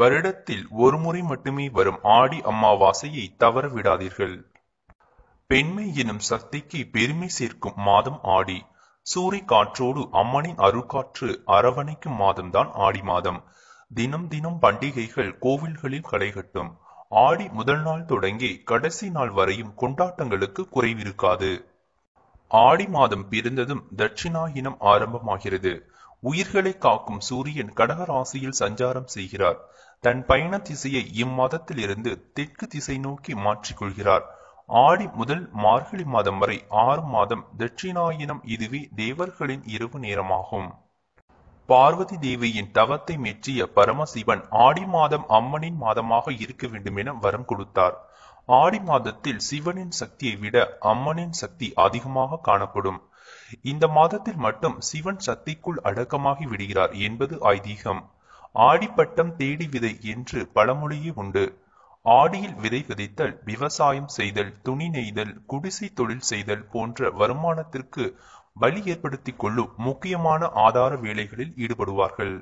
வருடத்தில் ஒருமுறை மட்டுமே வரும் ஆடி அமாவாசையை தவற விடாதீர்கள் பெண்மை எனும் சக்திக்கு பெருமை சேர்க்கும் மாதம் ஆடி சூரிய காற்றோடு அம்மனின் அருகாற்று அரவணைக்கும் மாதம்தான் ஆடி மாதம் தினம் தினம் பண்டிகைகள் கோவில்களில் களைகட்டும் ஆடி முதல் நாள் தொடங்கி கடைசி நாள் வரையும் கொண்டாட்டங்களுக்கு குறைவிருக்காது ஆடி மாதம் பிறந்ததும் தட்சிணாயினம் ஆரம்பமாகிறது உயிர்களை காக்கும் சூரியன் கடகராசியில் சஞ்சாரம் செய்கிறார் தன் பயண திசையை இருந்து தெற்கு திசை நோக்கி மாற்றிக்கொள்கிறார் ஆடி முதல் மார்கழி மாதம் வரை ஆறு மாதம் தட்சிணாயினம் இதுவே தேவர்களின் இரவு நேரமாகும் பார்வதி தேவியின் தவத்தை மெச்சிய பரமசிவன் ஆடி மாதம் அம்மனின் மாதமாக இருக்க வேண்டும் என வரம் கொடுத்தார் ஆடி மாதத்தில் சிவனின் சக்தியை விட அம்மனின் சக்தி அதிகமாக காணப்படும் இந்த மாதத்தில் மட்டும் சிவன் சக்திக்குள் அடக்கமாகி விடுகிறார் என்பது ஐதீகம் ஆடிப்பட்டம் தேடி விதை என்று பழமொழியே உண்டு ஆடியில் விதை விதைத்தல் விவசாயம் செய்தல் துணி நெய்தல் குடிசை தொழில் செய்தல் போன்ற வருமானத்திற்கு வழி ஏற்படுத்திக் கொள்ளும் முக்கியமான ஆதார வேலைகளில் ஈடுபடுவார்கள்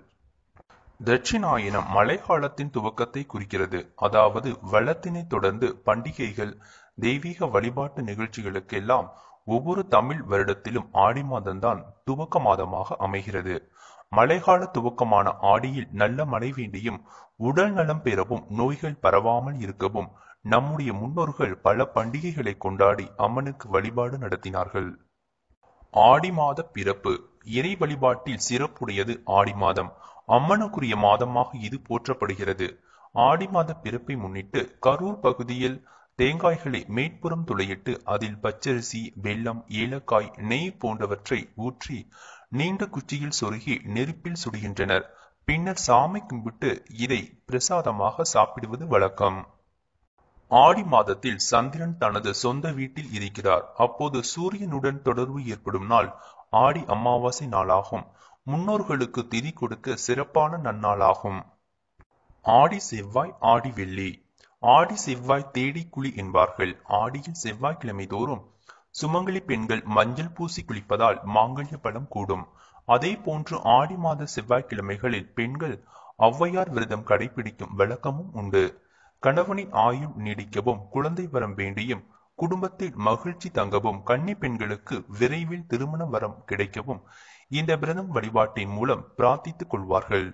தட்சிணாயனம் மழைக்காலத்தின் துவக்கத்தை குறிக்கிறது அதாவது வளத்தினை தொடர்ந்து பண்டிகைகள் தெய்வீக வழிபாட்டு நிகழ்ச்சிகளுக்கெல்லாம் ஒவ்வொரு தமிழ் வருடத்திலும் ஆடி மாதம்தான் துவக்க மாதமாக அமைகிறது மழைக்கால துவக்கமான ஆடியில் நல்ல மழை வேண்டியும் உடல் நலம் பெறவும் நோய்கள் பரவாமல் இருக்கவும் நம்முடைய முன்னோர்கள் பல பண்டிகைகளை கொண்டாடி அம்மனுக்கு வழிபாடு நடத்தினார்கள் ஆடி மாத பிறப்பு இறை வழிபாட்டில் சிறப்புடையது ஆடி மாதம் அம்மனுக்குரிய மாதமாக இது போற்றப்படுகிறது ஆடி மாத பிறப்பை முன்னிட்டு கரூர் பகுதியில் தேங்காய்களை மேற்புறம் துளையிட்டு அதில் பச்சரிசி வெள்ளம் ஏலக்காய் நெய் போன்றவற்றை ஊற்றி நீண்ட குச்சியில் சொருகி நெருப்பில் சுடுகின்றனர் பின்னர் சாமி கும்பிட்டு இதை பிரசாதமாக சாப்பிடுவது வழக்கம் ஆடி மாதத்தில் சந்திரன் தனது சொந்த வீட்டில் இருக்கிறார் அப்போது சூரியனுடன் தொடர்பு ஏற்படும் நாள் ஆடி அமாவாசை நாளாகும் முன்னோர்களுக்கு திதி கொடுக்க சிறப்பான நன்னாளாகும் ஆடி செவ்வாய் ஆடி வெள்ளி ஆடி செவ்வாய் தேடி குழி என்பார்கள் ஆடியில் செவ்வாய்க்கிழமை தோறும் சுமங்கலி பெண்கள் மஞ்சள் பூசி குளிப்பதால் மாங்கல்ய பலம் கூடும் அதே போன்று ஆடி மாத செவ்வாய்க்கிழமைகளில் பெண்கள் ஔவையார் விரதம் கடைபிடிக்கும் வழக்கமும் உண்டு கணவனின் ஆயுள் நீடிக்கவும் குழந்தை வரம் வேண்டியும் குடும்பத்தில் மகிழ்ச்சி தங்கவும் கன்னி பெண்களுக்கு விரைவில் திருமண வரம் கிடைக்கவும் இந்த விரதம் வழிபாட்டின் மூலம் பிரார்த்தித்துக் கொள்வார்கள்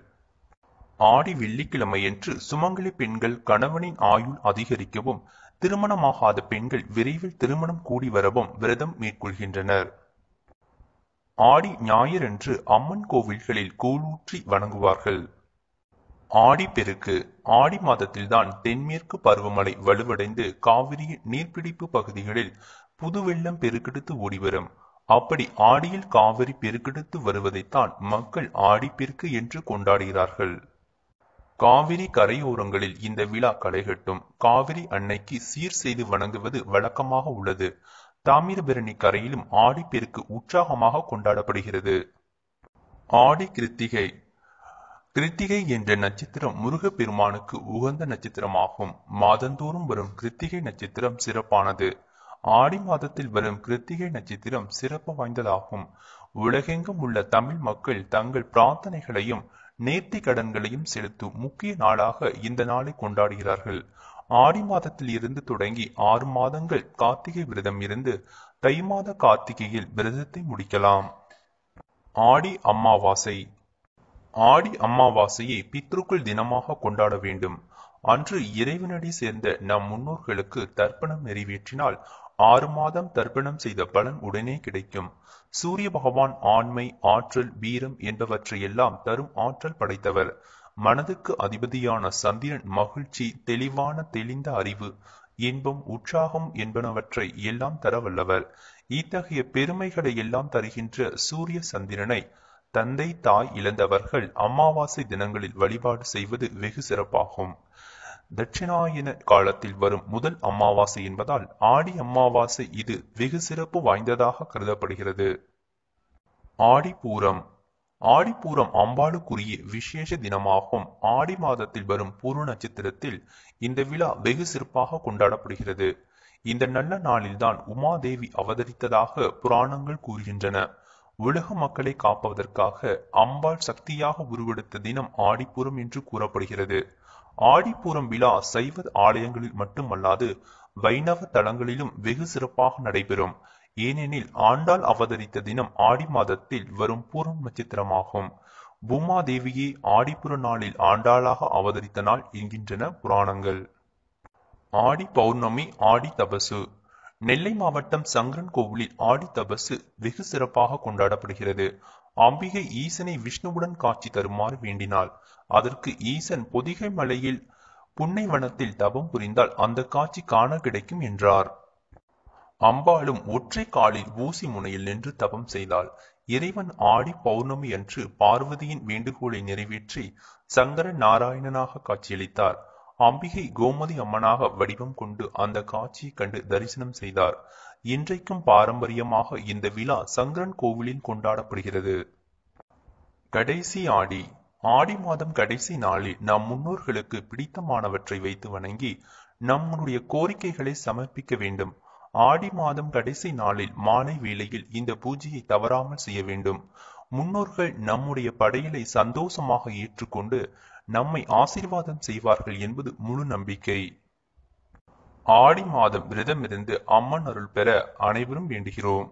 ஆடி வெள்ளிக்கிழமையன்று சுமங்கலி பெண்கள் கணவனின் ஆயுள் அதிகரிக்கவும் திருமணமாகாத பெண்கள் விரைவில் திருமணம் கூடி வரவும் விரதம் மேற்கொள்கின்றனர் ஆடி ஞாயிறன்று அம்மன் கோவில்களில் கூழூற்றி வணங்குவார்கள் ஆடிப்பெருக்கு ஆடி மாதத்தில்தான் தென்மேற்கு பருவமழை வலுவடைந்து காவிரி நீர்பிடிப்பு பகுதிகளில் புதுவெள்ளம் பெருக்கெடுத்து ஓடிவரும் அப்படி ஆடியில் காவிரி பெருக்கெடுத்து வருவதைத்தான் மக்கள் ஆடிப்பெருக்கு என்று கொண்டாடுகிறார்கள் காவிரி கரையோரங்களில் இந்த விழா களைகட்டும் காவிரி அன்னைக்கு சீர் செய்து வணங்குவது வழக்கமாக உள்ளது தாமிரபரணி கரையிலும் ஆடிப்பெருக்கு உற்சாகமாக கொண்டாடப்படுகிறது ஆடி கிருத்திகை கிருத்திகை என்ற நட்சத்திரம் முருகப்பெருமானுக்கு உகந்த நட்சத்திரமாகும் மாதந்தோறும் வரும் கிருத்திகை நட்சத்திரம் சிறப்பானது ஆடி மாதத்தில் வரும் கிருத்திகை நட்சத்திரம் சிறப்பு வாய்ந்ததாகும் உலகெங்கும் உள்ள தமிழ் மக்கள் தங்கள் பிரார்த்தனைகளையும் நேர்த்தி கடன்களையும் செலுத்தும் முக்கிய நாளாக இந்த நாளை கொண்டாடுகிறார்கள் ஆடி மாதத்தில் இருந்து தொடங்கி ஆறு மாதங்கள் கார்த்திகை விரதம் இருந்து தை மாத கார்த்திகையில் விரதத்தை முடிக்கலாம் ஆடி அமாவாசை ஆடி அமாவாசையை பித்ருக்குள் தினமாக கொண்டாட வேண்டும் அன்று இறைவனடி சேர்ந்த நம் முன்னோர்களுக்கு தர்ப்பணம் நிறைவேற்றினால் ஆறு மாதம் தர்ப்பணம் செய்த பலன் உடனே கிடைக்கும் சூரிய பகவான் ஆண்மை ஆற்றல் வீரம் என்பவற்றையெல்லாம் தரும் ஆற்றல் படைத்தவர் மனதுக்கு அதிபதியான சந்திரன் மகிழ்ச்சி தெளிவான தெளிந்த அறிவு இன்பம் உற்சாகம் என்பனவற்றை எல்லாம் தர வல்லவர் இத்தகைய பெருமைகளை எல்லாம் தருகின்ற சூரிய சந்திரனை தந்தை தாய் இழந்தவர்கள் அமாவாசை தினங்களில் வழிபாடு செய்வது வெகு சிறப்பாகும் தட்சிணாயன காலத்தில் வரும் முதல் அமாவாசை என்பதால் ஆடி அமாவாசை இது வெகு சிறப்பு வாய்ந்ததாக கருதப்படுகிறது ஆடிப்பூரம் ஆடிப்பூரம் அம்பாளுக்குரிய விசேஷ தினமாகும் ஆடி மாதத்தில் வரும் பூர்வ நட்சத்திரத்தில் இந்த விழா வெகு சிறப்பாக கொண்டாடப்படுகிறது இந்த நல்ல நாளில்தான் உமாதேவி அவதரித்ததாக புராணங்கள் கூறுகின்றன உலக மக்களை காப்பதற்காக அம்பாள் சக்தியாக உருவெடுத்த தினம் ஆடிப்பூரம் என்று கூறப்படுகிறது ஆடிப்பூரம் விழா சைவ ஆலயங்களில் மட்டுமல்லாது வைணவ தலங்களிலும் வெகு சிறப்பாக நடைபெறும் ஏனெனில் ஆண்டாள் அவதரித்த தினம் ஆடி மாதத்தில் வரும் பூரம் நட்சத்திரமாகும் பூமாதேவியே ஆடிப்புற நாளில் ஆண்டாளாக அவதரித்த நாள் என்கின்றன புராணங்கள் ஆடி பௌர்ணமி ஆடி தபசு நெல்லை மாவட்டம் சங்கரன் கோவிலில் ஆடி தபசு வெகு சிறப்பாக கொண்டாடப்படுகிறது அம்பிகை ஈசனை விஷ்ணுவுடன் காட்சி தருமாறு வேண்டினாள் அதற்கு ஈசன் பொதிகை மலையில் புன்னை வனத்தில் தபம் புரிந்தால் அந்த காட்சி காண கிடைக்கும் என்றார் அம்பாளும் ஒற்றை காலில் ஊசி முனையில் நின்று தபம் செய்தாள் இறைவன் ஆடி பௌர்ணமி அன்று பார்வதியின் வேண்டுகோளை நிறைவேற்றி சங்கர நாராயணனாக காட்சியளித்தார் அம்பிகை கோமதி அம்மனாக வடிவம் கொண்டு அந்த காட்சியை கண்டு தரிசனம் செய்தார் இன்றைக்கும் பாரம்பரியமாக இந்த விழா சங்கரன் கோவிலில் கொண்டாடப்படுகிறது கடைசி ஆடி ஆடி மாதம் கடைசி நாளில் நம் முன்னோர்களுக்கு பிடித்தமானவற்றை வைத்து வணங்கி நம்முடைய கோரிக்கைகளை சமர்ப்பிக்க வேண்டும் ஆடி மாதம் கடைசி நாளில் மாலை வேளையில் இந்த பூஜையை தவறாமல் செய்ய வேண்டும் முன்னோர்கள் நம்முடைய படையலை சந்தோஷமாக ஏற்றுக்கொண்டு நம்மை ஆசீர்வாதம் செய்வார்கள் என்பது முழு நம்பிக்கை ஆடி மாதம் விரதமிருந்து அம்மன் அருள் பெற அனைவரும் வேண்டுகிறோம்